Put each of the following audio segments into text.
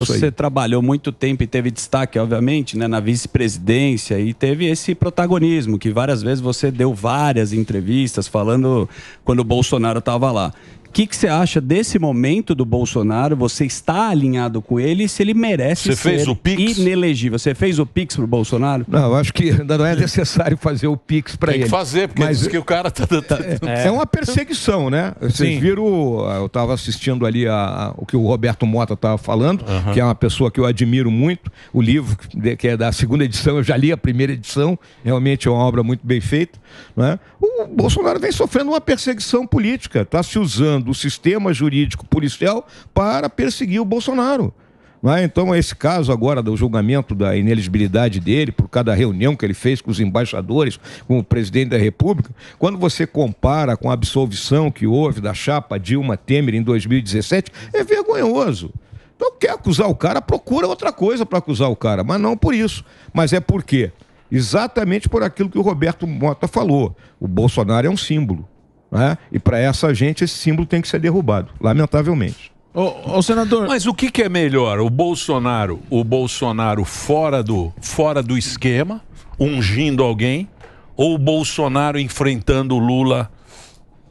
Você trabalhou muito tempo e teve destaque, obviamente, né, na vice-presidência e teve esse protagonismo que várias vezes você deu várias entrevistas falando quando o Bolsonaro estava lá. O que, que você acha desse momento do Bolsonaro? Você está alinhado com ele? Se ele merece você ser fez o PIX? inelegível? Você fez o Pix pro Bolsonaro? Não, acho que ainda não é necessário fazer o Pix para ele. Tem que fazer, porque Mas... diz que o cara tá... É, é, é uma perseguição, né? Vocês Sim. viram... Eu estava assistindo ali a, a, o que o Roberto Mota estava falando, que é uma pessoa que eu admiro muito. O livro, que é da segunda edição, eu já li a primeira edição. Realmente é uma obra muito bem feita. Né? O Bolsonaro vem sofrendo uma perseguição política. Está se usando usando o sistema jurídico policial para perseguir o Bolsonaro. É? Então, esse caso agora do julgamento da ineligibilidade dele, por cada reunião que ele fez com os embaixadores, com o presidente da República, quando você compara com a absolvição que houve da chapa Dilma Temer em 2017, é vergonhoso. Então, quer acusar o cara, procura outra coisa para acusar o cara, mas não por isso. Mas é por quê? Exatamente por aquilo que o Roberto Mota falou. O Bolsonaro é um símbolo. Né? E para essa gente, esse símbolo tem que ser derrubado, lamentavelmente. Ô, senador. Mas o que, que, é melhor? O Bolsonaro, o Bolsonaro fora do, fora do esquema, ungindo alguém, ou o Bolsonaro enfrentando o Lula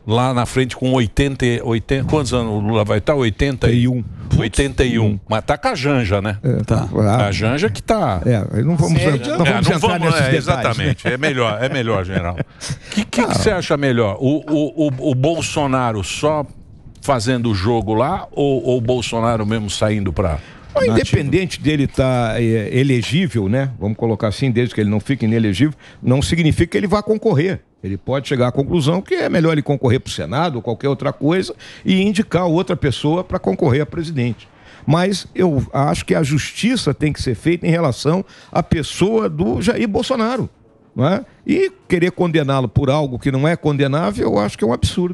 lá na frente com 80. 80 quantos anos o Lula vai estar? 81. Putz. 81. Mas tá com a Janja, né? É, tá. tá. Ah. A Janja que tá. É, não vamos, não vamos, é, não vamos é, Exatamente. Detalhes, É melhor, é melhor, general. O que, que, que, você acha melhor? O, o, o, o, Bolsonaro só fazendo o jogo lá ou, ou o Bolsonaro mesmo saindo para independente dele estar tá, é, elegível, né? Vamos colocar assim, desde que ele não fique inelegível, não significa que ele vá concorrer. Ele pode chegar à conclusão que é melhor ele concorrer para o Senado ou qualquer outra coisa e indicar outra pessoa para concorrer a presidente. Mas eu acho que a justiça tem que ser feita em relação à pessoa do Jair Bolsonaro. Não é? E querer condená-lo por algo que não é condenável, eu acho que é um absurdo.